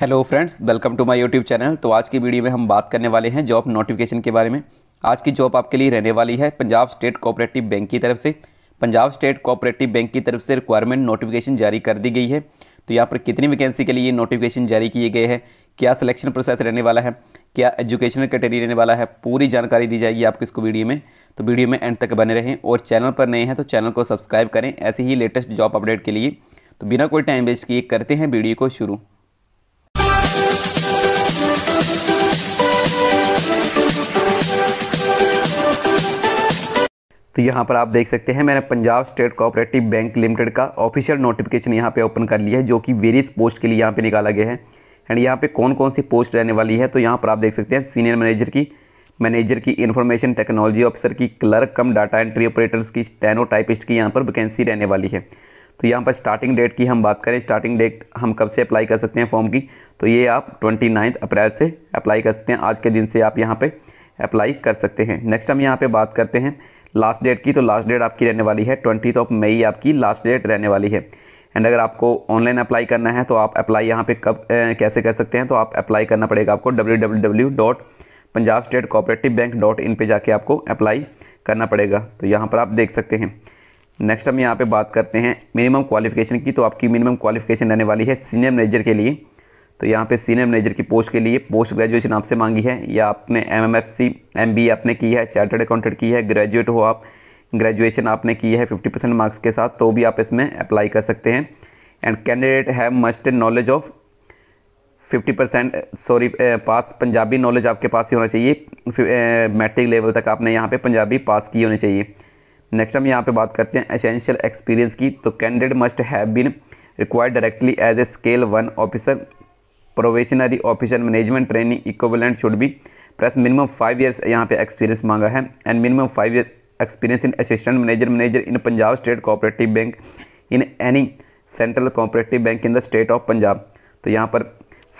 hello friends welcome to my YouTube channel तो आज की वीडियो में हम बात करने वाले हैं जॉब नोटिफिकेशन के बारे में आज की जॉब आपके लिए रहने वाली है पंजाब स्टेट कोऑपरेटिव बैंक की तरफ से पंजाब स्टेट कोऑपरेटिव बैंक की तरफ से रिक्वायरमेंट नोटिफिकेशन जारी कर दी गई है तो यहाँ पर कितनी वैकेंसी के लिए नोटिफिकेशन जारी किए गए हैं क्या सिलेक्शन प्रोसेस रहने वाला है क्या एजुकेशनल कैटेगरी रहने वाला है पूरी जानकारी दी जाएगी आपको इसको वीडियो में तो वीडियो में एंड तक बने रहें और चैनल पर नए हैं तो चैनल को सब्सक्राइब करें ऐसे ही लेटेस्ट जॉब अपडेट के लिए तो बिना कोई टाइम वेस्ट किए करते हैं वीडियो को शुरू तो यहाँ पर आप देख सकते हैं मैंने Punjab state cooperative bank limited का ऑफिशियल नोटिफिकेशन यहाँ पे ओपन कर लिया है जो कि वेरियस पोस्ट के लिए यहाँ पे निकाला गया है एंड यहाँ पे कौन कौन सी पोस्ट रहने वाली है तो यहाँ पर आप देख सकते हैं सीनियर मैनेजर की मैनेजर की इन्फॉर्मेशन टेक्नोलॉजी ऑफिसर की clerk cum data entry operators की स्टेनो टाइपिस्ट की यहाँ पर वैकेंसी रहने वाली है तो यहाँ पर स्टार्टिंग डेट की हम बात करें स्टार्टिंग डेट हम कब से अप्लाई कर सकते हैं फॉर्म की तो ये आप ट्वेंटी अप्रैल से अप्लाई कर सकते हैं आज के दिन से आप यहाँ पर अप्लाई कर सकते हैं नेक्स्ट हम यहाँ पर बात करते हैं लास्ट डेट की तो लास्ट डेट आपकी रहने वाली है ट्वेंटी ऑफ मई आपकी लास्ट डेट रहने वाली है एंड अगर आपको ऑनलाइन अप्लाई करना है तो आप अप्लाई यहाँ पे कब ए, कैसे कर सकते हैं तो आप अप्लाई करना पड़ेगा आपको W W W dot Punjab state cooperative bank dot in पर जाके आपको अप्लाई करना पड़ेगा तो यहाँ पर आप देख सकते हैं नेक्स्ट हम यहाँ पे बात करते हैं मिनिमम क्वालिफिकेशन की तो आपकी मिनिमम क्वालिफिकेशन रहने वाली है सीनियर मैनेजर के लिए तो यहाँ पे सीनियर मैनेजर की पोस्ट के लिए पोस्ट ग्रेजुएशन आपसे मांगी है या आपने M M F C M B आपने की है चार्टर्ड अकाउंटेंट की है ग्रेजुएट हो आप ग्रेजुएशन आपने की है फिफ्टी परसेंट मार्क्स के साथ तो भी आप इसमें अप्लाई कर सकते हैं and candidate have must knowledge of fifty percent sorry pass Punjabi knowledge आपके पास ही होना चाहिए मैट्रिक लेवल तक आपने यहाँ पे पंजाबी पास की होनी चाहिए नेक्स्ट हम यहाँ पे बात करते हैं एसेंशियल एक्सपीरियंस की तो candidate must have been required directly as a scale one officer probationary officer management training equivalent should be plus minimum five years यहाँ पे एक्सपीरियंस मांगा है and minimum five years experience in assistant manager manager in Punjab state cooperative bank in any central cooperative bank in the state of Punjab तो यहाँ पर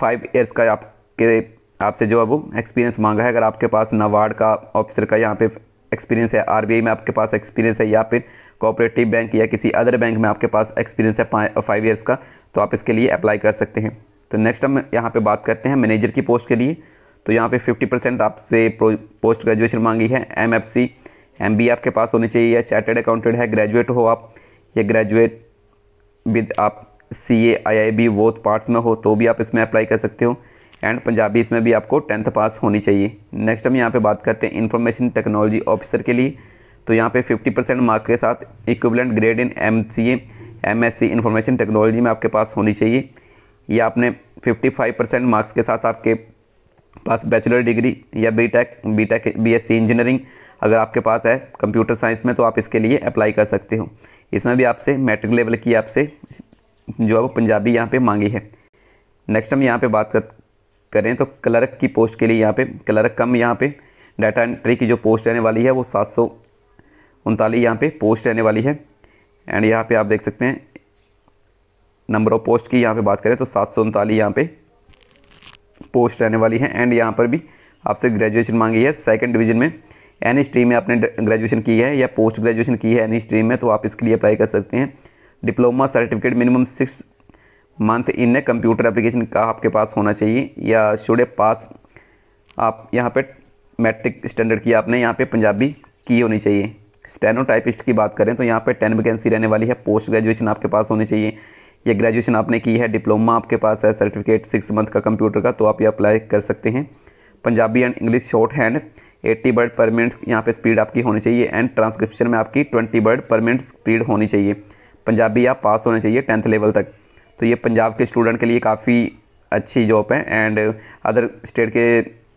five years का आपके आपसे जो है वो एक्सपीरियंस मांगा है अगर आपके पास नवाड़ का ऑफिसर का यहाँ पे एक्सपीरियंस है आरबीआई में आपके पास एक्सपीरियंस है या फिर कोऑपरेटिव बैंक या किसी अदर बैंक में आपके पास एक्सपीरियंस है फाइव ईयर्स का तो आप इसके लिए अप्लाई कर सकते हैं तो नेक्स्ट हम यहाँ पे बात करते हैं मैनेजर की पोस्ट के लिए तो यहाँ पे 50 परसेंट आपसे पोस्ट ग्रेजुएशन मांगी है M F C M B आपके पास होनी चाहिए या चार्टेड अकाउंटेंट है ग्रेजुएट हो आप या ग्रेजुएट विद आप सी ए आई आई बी वो पार्ट्स में हो तो भी आप इसमें अप्लाई कर सकते हो एंड पंजाबी इसमें भी आपको टेंथ पास होनी चाहिए नेक्स्ट हम यहाँ पे बात करते हैं इन्फॉर्मेशन टेक्नोलॉजी ऑफिसर के लिए तो यहाँ पे 50 परसेंट मार्क के साथ equivalent grade in M C M S C information technology में आपके पास होनी चाहिए या आपने 55 परसेंट मार्क्स के साथ आपके पास बैचलर डिग्री या B tech B tech B S C engineering अगर आपके पास है कंप्यूटर साइंस में तो आप इसके लिए अप्लाई कर सकते हो इसमें भी आपसे मैट्रिक लेवल की आपसे जो है वो पंजाबी यहाँ पर मांगी है नेक्स्ट हम यहाँ पे बात कर करें तो क्लर्क की पोस्ट के लिए यहाँ पे क्लर्क कम यहाँ पे डाटा एंट्री की जो पोस्ट रहने वाली है वो सात सौ उनतालीस यहाँ पर पोस्ट रहने वाली है एंड यहाँ पे आप देख सकते हैं नंबर ऑफ पोस्ट की यहाँ पे बात करें तो सात सौ उनतालीस यहाँ पर पोस्ट रहने वाली है एंड यहाँ पर भी आपसे ग्रेजुएशन मांगी है सेकेंड डिवीजन में एनी स्ट्रीम में आपने ग्रेजुएशन की है या पोस्ट ग्रेजुएशन की है एनी स्ट्रीम में तो आप इसके लिए अप्लाई कर सकते हैं diploma certificate minimum six month in computer application का आपके पास होना चाहिए या शुड ए पास आप यहाँ पे मैट्रिक स्टैंडर्ड की आपने यहाँ पे पंजाबी की होनी चाहिए स्टेनोटाइपिस्ट टाइपिस्ट की बात करें तो यहाँ पे टेन वैकेंसी रहने वाली है पोस्ट ग्रेजुएशन आपके पास होनी चाहिए या ग्रेजुएशन आपने की है डिप्लोमा आपके पास है सर्टिफिकेट सिक्स मंथ का कंप्यूटर का तो आप ये अप्लाई कर सकते हैं Punjabi and English short hand eighty बर्ड पर मिनट यहाँ पर स्पीड आपकी होनी चाहिए एंड ट्रांसक्रिप्शन में आपकी ट्वेंटी बर्ड पर मिनट स्पीड होनी चाहिए पंजाबी आप पास होना चाहिए टेंथ लेवल तक तो ये पंजाब के स्टूडेंट के लिए काफ़ी अच्छी जॉब है एंड अदर स्टेट के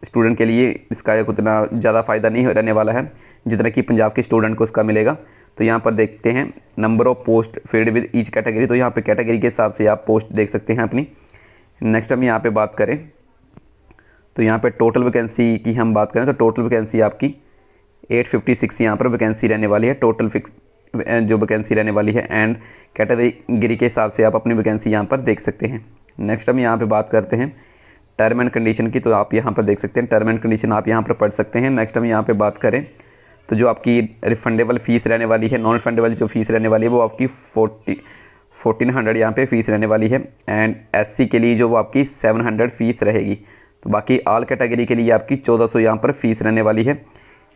स्टूडेंट के लिए इसका एक उतना ज़्यादा फ़ायदा नहीं रहने वाला है जितना कि पंजाब के स्टूडेंट को इसका मिलेगा तो यहाँ पर देखते हैं number of post filled with each category तो यहाँ पर कैटेगरी के हिसाब से आप पोस्ट देख सकते हैं अपनी नेक्स्ट हम यहाँ पर बात करें तो यहाँ पर टोटल वैकेंसी की हम बात करें तो टोटल वैकेंसी आपकी 856 फिफ्टी यहाँ पर वैकेंसी रहने वाली है टोटल फिक्स जो वैकेंसी रहने वाली है एंड कैटेगरी के हिसाब से आप अपनी वैकेंसी यहाँ पर देख सकते हैं नेक्स्ट हम यहाँ पर बात करते हैं टर्म एंड कंडीशन की तो आप यहाँ पर देख सकते हैं टर्म एंड कंडीशन आप यहाँ पर पढ़ सकते हैं नेक्स्ट हम यहाँ पर बात करें तो जो आपकी रिफंडेबल फ़ीस रहने वाली है नॉन रिफंडेबल जो फीस रहने वाली है वो आपकी फोर्टी फोर्टीन हंड्रेड यहाँ पर फ़ीस रहने वाली है एंड एस के लिए जो वो आपकी सेवन हंड्रेड फ़ीस रहेगी तो बाकी आल कैटेगरी के लिए आपकी चौदह सौ यहाँ पर फ़ीस रहने वाली है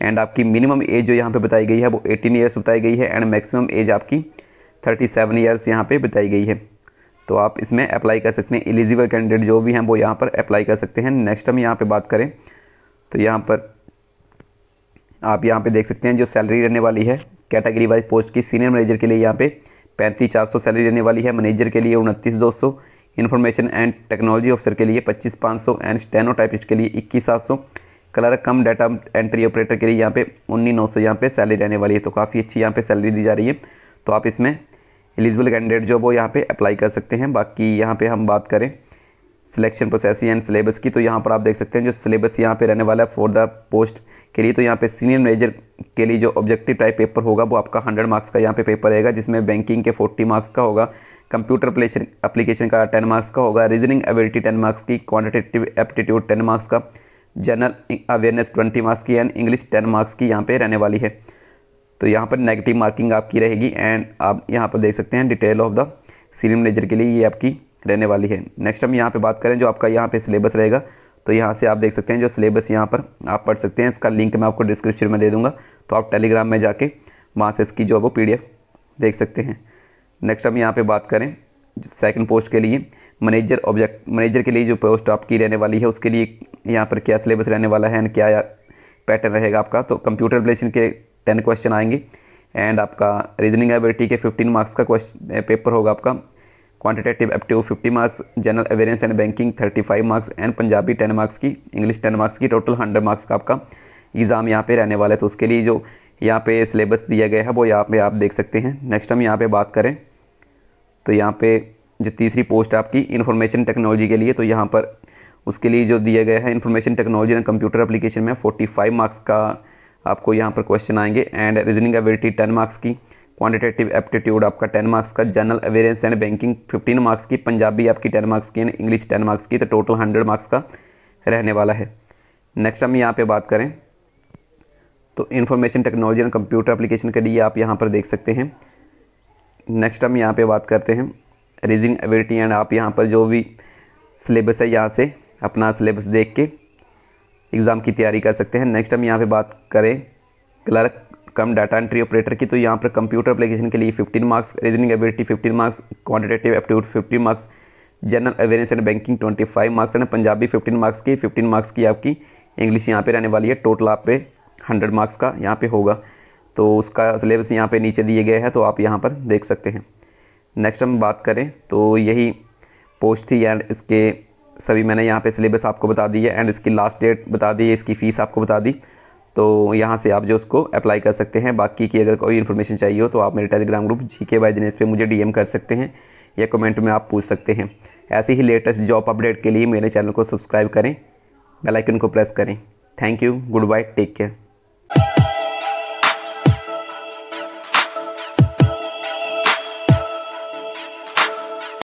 एंड आपकी मिनिमम एज जो यहाँ पे बताई गई है वो 18 इयर्स बताई गई है एंड मैक्सिमम एज आपकी 37 सेवन ईयर्स यहाँ पर बताई गई है तो आप इसमें अप्लाई कर सकते हैं एलिजिबल कैंडिडेट जो भी हैं वो यहाँ पर अप्लाई कर सकते हैं नेक्स्ट हम यहाँ पर बात करें तो यहाँ पर आप यहाँ पर देख सकते हैं जो सैलरी रहने वाली है कैटेगरी वाइज पोस्ट की सीनियर मैनेजर के लिए यहाँ पर पैंतीस चार सौ सैलरी रहने वाली है मैनेजर के लिए उनतीस दो सौ इन्फॉर्मेशन एंड टेक्नोलॉजी ऑफिसर के लिए पच्चीस पाँच सौ एंड स्टेनो टाइपिस्ट के लिए इक्कीस सात सौ clerk cum data entry operator के लिए यहाँ पे उन्नीस नौ सौ यहाँ पर सैलरी रहने वाली है तो काफ़ी अच्छी यहाँ पे सैलरी दी जा रही है तो आप इसमें एलिजिबल कैंडिडेट जो वो यहाँ पे अप्लाई कर सकते हैं बाकी यहाँ पे हम बात करें सिलेक्शन प्रोसेस एंड सिलेबस की तो यहाँ पर आप देख सकते हैं जो सिलेबस यहाँ पे रहने वाला है फॉर द पोस्ट के लिए तो यहाँ पर सीनियर मैनेजर के लिए जो ऑब्जेक्टिव टाइप पेपर होगा वो आपका हंड्रेड मार्क्स का यहाँ पर पेपर रहेगा जिसमें बैंकिंग के फोर्टी मार्क्स का होगा कंप्यूटर अप्लीकेशन का टेन मार्क्स का होगा रीजनिंग एबिलिटी टेन मार्क्स की क्वान्टिटेटिव एप्टीट्यूड टेन मार्क्स का जनरल अवेयरनेस ट्वेंटी मार्क्स की एंड इंग्लिश टेन मार्क्स की यहाँ पे रहने वाली है तो यहाँ पर नेगेटिव मार्किंग आपकी रहेगी एंड आप यहाँ पर देख सकते हैं detail of the senior manager के लिए ये आपकी रहने वाली है नेक्स्ट हम यहाँ पे बात करें जो आपका यहाँ पे सिलेबस रहेगा तो यहाँ से आप देख सकते हैं जो सिलेबस यहाँ पर आप पढ़ सकते हैं इसका लिंक मैं आपको डिस्क्रिप्शन में दे दूँगा तो आप टेलीग्राम में जाके वहाँ से इसकी जो है वो पी देख सकते हैं नेक्स्ट हम यहाँ पर बात करें सेकेंड पोस्ट के लिए मैनेजर ऑब्जेक्ट मैनेजर के लिए जो पोस्ट आपकी रहने वाली है उसके लिए यहाँ पर क्या सिलेबस रहने वाला है एंड क्या पैटर्न रहेगा आपका तो कंप्यूटर रिलेशन के टेन क्वेश्चन आएंगे एंड आपका रीजनिंग एबिलिटी के फिफ्टीन मार्क्स का क्वेश्चन पेपर eh, होगा आपका quantitative aptitude fifty marks general awareness and banking thirty five marks and Punjabi ten marks की इंग्लिश टेन मार्क्स की टोटल हंड्रेड मार्क्स का आपका एग्ज़ाम यहाँ पे रहने वाला है तो उसके लिए जो यहाँ पे सिलेबस दिया गया है वो यहाँ पे आप देख सकते हैं नेक्स्ट हम यहाँ पे बात करें तो यहाँ पे जो तीसरी पोस्ट आपकी इन्फॉर्मेशन टेक्नोलॉजी के लिए तो यहाँ पर उसके लिए जो दिया गया है information technology and computer application में 45 मार्क्स का आपको यहाँ पर क्वेश्चन आएंगे एंड रीजनिंग एबिलिटी 10 मार्क्स की क्वांटिटेटिव एप्टीट्यूड आपका 10 मार्क्स का general awareness and banking 15 marks की पंजाबी आपकी 10 मार्क्स की एंड इंग्लिश 10 मार्क्स की तो टोटल 100 मार्क्स का रहने वाला है नेक्स्ट हम यहाँ पर बात करें तो information technology and computer application के लिए आप यहाँ पर देख सकते हैं नेक्स्ट हम यहाँ पर बात करते हैं रीजनिंग एबिलिटी एंड आप यहाँ पर जो भी सिलेबस है यहाँ से अपना सिलेबस देख के एग्ज़ाम की तैयारी कर सकते हैं नेक्स्ट हम यहाँ पे बात करें clerk cum data entry operator की तो यहाँ पर कंप्यूटर अपलीकेशन के लिए 15 marks reasoning ability 15 marks quantitative aptitude fifty marks general awareness and banking 25 marks and Punjabi 15 marks की 15 मार्क्स की आपकी इंग्लिश यहाँ पे रहने वाली है टोटल आप पे हंड्रेड मार्क्स का यहाँ पे होगा तो उसका सिलेबस यहाँ पे नीचे दिए गए हैं तो आप यहाँ पर देख सकते हैं नेक्स्ट हम बात करें तो यही पोस्ट थी यार इसके सभी मैंने यहाँ पे सिलेबस आपको बता दी है एंड इसकी लास्ट डेट बता दी है इसकी फ़ीस आपको बता दी तो यहाँ से आप जो उसको अप्लाई कर सकते हैं बाकी की अगर कोई इन्फॉर्मेशन चाहिए हो तो आप मेरे टेलीग्राम ग्रुप जी के बाई दिनेश पर मुझे डी कर सकते हैं या कमेंट में आप पूछ सकते हैं ऐसे ही लेटेस्ट जॉब अपडेट के लिए मेरे चैनल को सब्सक्राइब करें बेलाइकन को प्रेस करें thank you goodbye take care